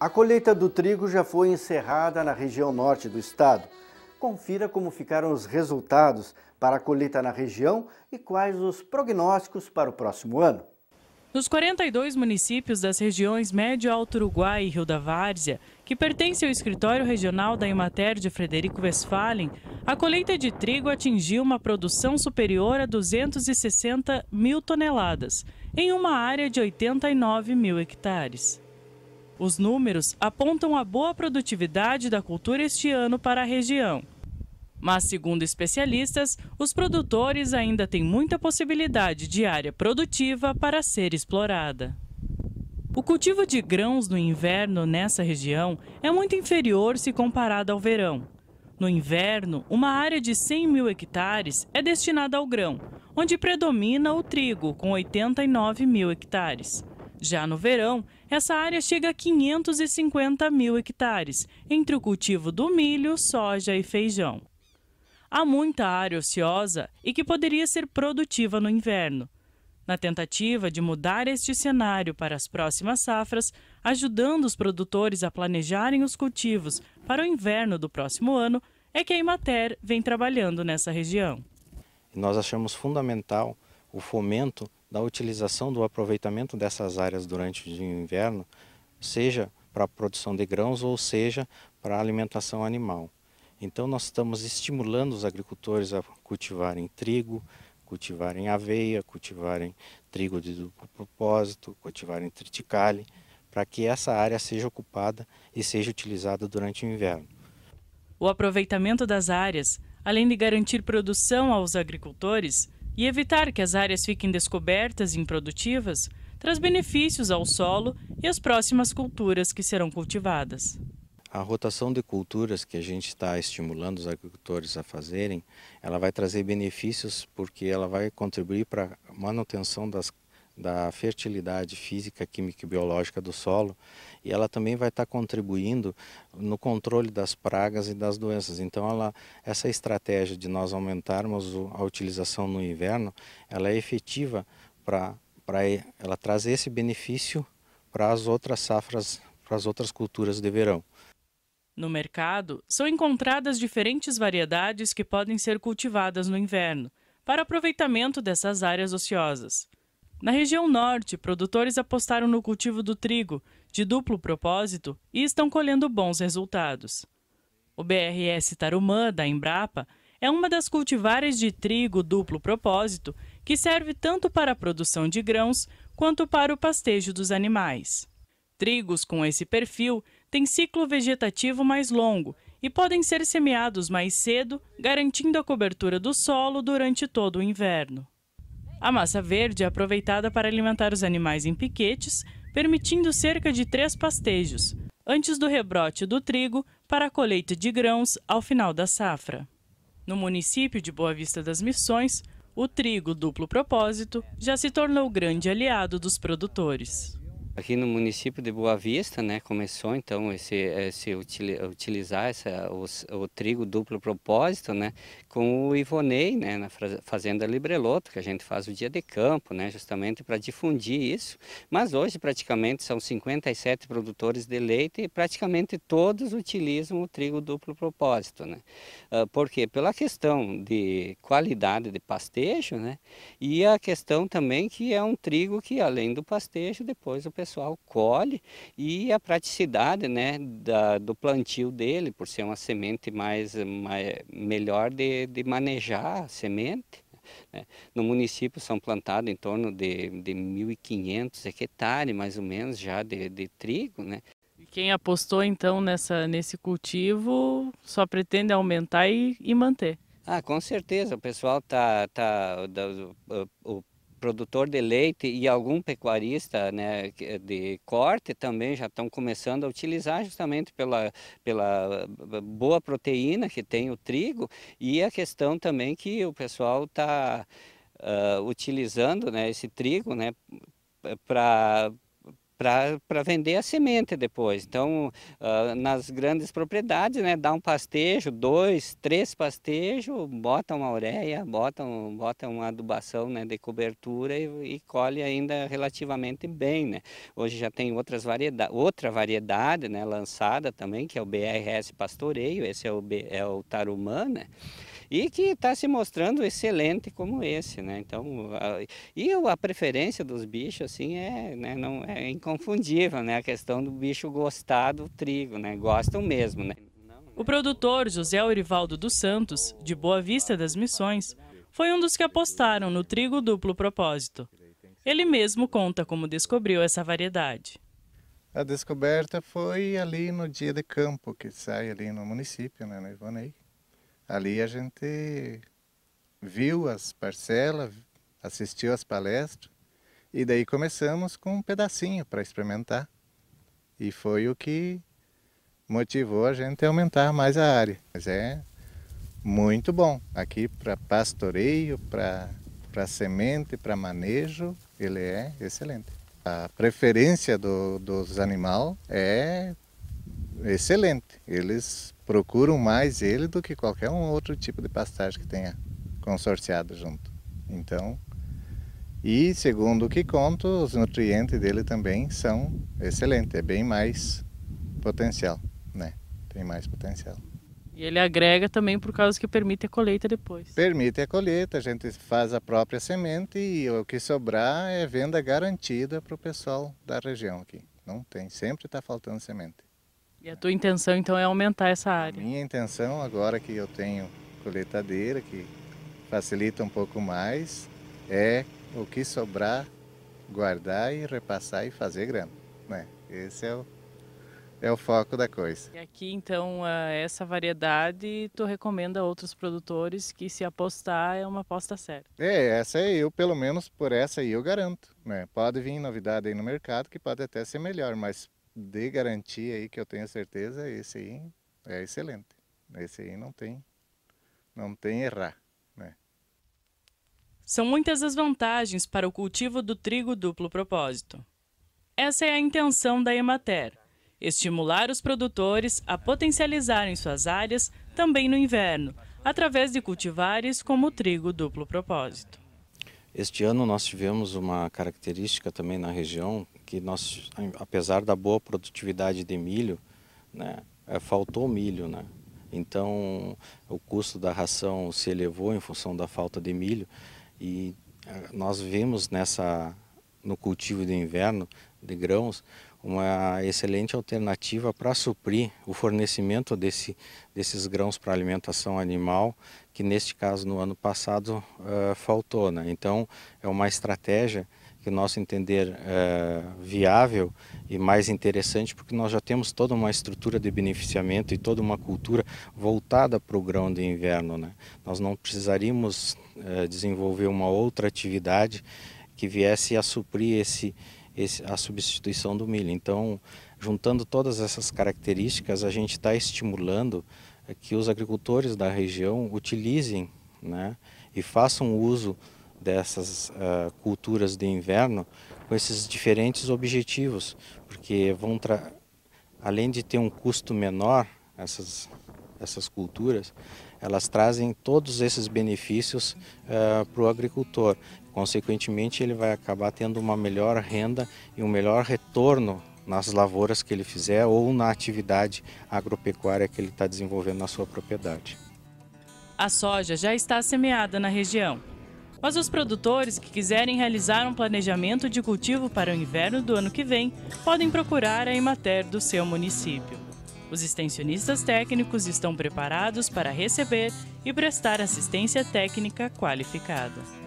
A colheita do trigo já foi encerrada na região norte do estado. Confira como ficaram os resultados para a colheita na região e quais os prognósticos para o próximo ano. Nos 42 municípios das regiões Médio Alto Uruguai e Rio da Várzea, que pertencem ao escritório regional da Emater de Frederico Westphalen, a colheita de trigo atingiu uma produção superior a 260 mil toneladas, em uma área de 89 mil hectares. Os números apontam a boa produtividade da cultura este ano para a região. Mas, segundo especialistas, os produtores ainda têm muita possibilidade de área produtiva para ser explorada. O cultivo de grãos no inverno nessa região é muito inferior se comparado ao verão. No inverno, uma área de 100 mil hectares é destinada ao grão, onde predomina o trigo, com 89 mil hectares. Já no verão, essa área chega a 550 mil hectares, entre o cultivo do milho, soja e feijão. Há muita área ociosa e que poderia ser produtiva no inverno. Na tentativa de mudar este cenário para as próximas safras, ajudando os produtores a planejarem os cultivos para o inverno do próximo ano, é que a Imater vem trabalhando nessa região. Nós achamos fundamental o fomento da utilização do aproveitamento dessas áreas durante o inverno, seja para a produção de grãos ou seja para a alimentação animal. Então nós estamos estimulando os agricultores a cultivarem trigo, cultivarem aveia, cultivarem trigo de duplo propósito, cultivarem triticale, para que essa área seja ocupada e seja utilizada durante o inverno. O aproveitamento das áreas, além de garantir produção aos agricultores, e evitar que as áreas fiquem descobertas e improdutivas traz benefícios ao solo e às próximas culturas que serão cultivadas. A rotação de culturas que a gente está estimulando os agricultores a fazerem, ela vai trazer benefícios porque ela vai contribuir para a manutenção das da fertilidade física, química e biológica do solo e ela também vai estar contribuindo no controle das pragas e das doenças. Então, ela, essa estratégia de nós aumentarmos a utilização no inverno, ela é efetiva para ela trazer esse benefício para as outras safras, para as outras culturas de verão. No mercado, são encontradas diferentes variedades que podem ser cultivadas no inverno, para aproveitamento dessas áreas ociosas. Na região norte, produtores apostaram no cultivo do trigo, de duplo propósito, e estão colhendo bons resultados. O BRS Tarumã, da Embrapa, é uma das cultivares de trigo duplo propósito que serve tanto para a produção de grãos quanto para o pastejo dos animais. Trigos com esse perfil têm ciclo vegetativo mais longo e podem ser semeados mais cedo, garantindo a cobertura do solo durante todo o inverno. A massa verde é aproveitada para alimentar os animais em piquetes, permitindo cerca de três pastejos, antes do rebrote do trigo para a colheita de grãos ao final da safra. No município de Boa Vista das Missões, o trigo duplo propósito já se tornou grande aliado dos produtores. Aqui no município de Boa Vista, né, começou então esse, esse utilizar essa, o, o, trigo duplo propósito, né, com o Ivonei, né, na fazenda Libreloto, que a gente faz o dia de campo, né, justamente para difundir isso. Mas hoje praticamente são 57 produtores de leite e praticamente todos utilizam o trigo duplo propósito, né. Ah, por quê? Pela questão de qualidade de pastejo, né, e a questão também que é um trigo que além do pastejo depois o pessoal colhe e a praticidade né, da, do plantio dele, por ser uma semente mais, mais melhor de, de manejar a semente. Né. No município são plantados em torno de, de 1.500 hectares, mais ou menos, já de, de trigo. Né? quem apostou, então, nessa, nesse cultivo só pretende aumentar e, e manter? Ah, com certeza, o pessoal tá, tá, o, o produtor de leite e algum pecuarista né, de corte também já estão começando a utilizar justamente pela, pela boa proteína que tem o trigo e a questão também que o pessoal está uh, ah, utilizando né, esse trigo né, para para vender a semente depois. Então, uh, nas grandes propriedades, né, dá um pastejo, dois, três pastejos, bota uma ureia, bota, um, bota uma adubação né, de cobertura e, e, colhe ainda relativamente bem. Né? Hoje já tem outras varieda, outra variedade né, lançada também, que é o BRS Pastoreio, esse é o, B, é o Tarumã, né? e que está se mostrando excelente como esse, né? Então, a, e a preferência dos bichos assim é, né, não é inconfundível, né? A questão do bicho gostar do trigo, né? Gostam mesmo, né? O produtor José Orivaldo dos Santos, de Boa Vista das Missões, foi um dos que apostaram no trigo duplo propósito. Ele mesmo conta como descobriu essa variedade. A descoberta foi ali no dia de campo, que sai ali no município, né, no Ivanei ali a gente viu as parcelas, assistiu as palestras e daí começamos com um pedacinho para experimentar. E foi o que motivou a gente a aumentar mais a área. Mas é muito bom aqui para pastoreio, para semente, para manejo, ele é excelente. A preferência do, dos animais é excelente. Eles procuram mais ele do que qualquer um outro tipo de pastagem que tenha consorciado junto. Então, e segundo o que conto, os nutrientes dele também são excelentes, é bem mais potencial, né? Tem mais potencial. E ele agrega também por causa que permite a colheita depois. Permite a colheita, a gente faz a própria semente e o que sobrar é venda garantida para o pessoal da região aqui. Não tem, sempre está faltando semente. E a tua intenção então é aumentar essa área? A minha intenção agora que eu tenho coletadeira, que facilita um pouco mais, é o que sobrar guardar e repassar e fazer grana, né? Esse é o é o foco da coisa. E aqui então essa variedade tu recomenda a outros produtores que se apostar é uma aposta séria. É, essa é eu, pelo menos por essa aí eu garanto, né? Pode vir novidade aí no mercado que pode até ser melhor, mas de garantia aí que eu tenho certeza, esse aí é excelente. Esse aí não tem, não tem errar. Né? São muitas as vantagens para o cultivo do trigo duplo propósito. Essa é a intenção da Emater, estimular os produtores a potencializarem suas áreas também no inverno, através de cultivares como o trigo duplo propósito. Este ano nós tivemos uma característica também na região que nós, apesar da boa produtividade de milho, né, é, faltou milho, né? Então, o custo da ração se elevou em função da falta de milho e é, nós vimos nessa no cultivo de inverno de grãos uma excelente alternativa para suprir o fornecimento desse, desses grãos para alimentação animal, que neste caso no ano passado uh, faltou. Né? Então é uma estratégia que nosso entender é viável e mais interessante, porque nós já temos toda uma estrutura de beneficiamento e toda uma cultura voltada para o grão de inverno. Né? Nós não precisaríamos é, desenvolver uma outra atividade que viesse a suprir esse, esse, a substituição do milho. Então, juntando todas essas características, a gente está estimulando eh, que os agricultores da região utilizem né, e façam uso dessas uh, culturas de inverno com esses diferentes objetivos, porque vão além de ter um custo menor essas essas culturas, elas trazem todos esses benefícios uh, ah, para o agricultor. Consequentemente, ele vai acabar tendo uma melhor renda e um melhor retorno nas lavouras que ele fizer ou na atividade agropecuária que ele está desenvolvendo na sua propriedade. A soja já está semeada na região. Mas os produtores que quiserem realizar um planejamento de cultivo para o inverno do ano que vem podem procurar a Emater do seu município. Os extensionistas técnicos estão preparados para receber e prestar assistência técnica qualificada.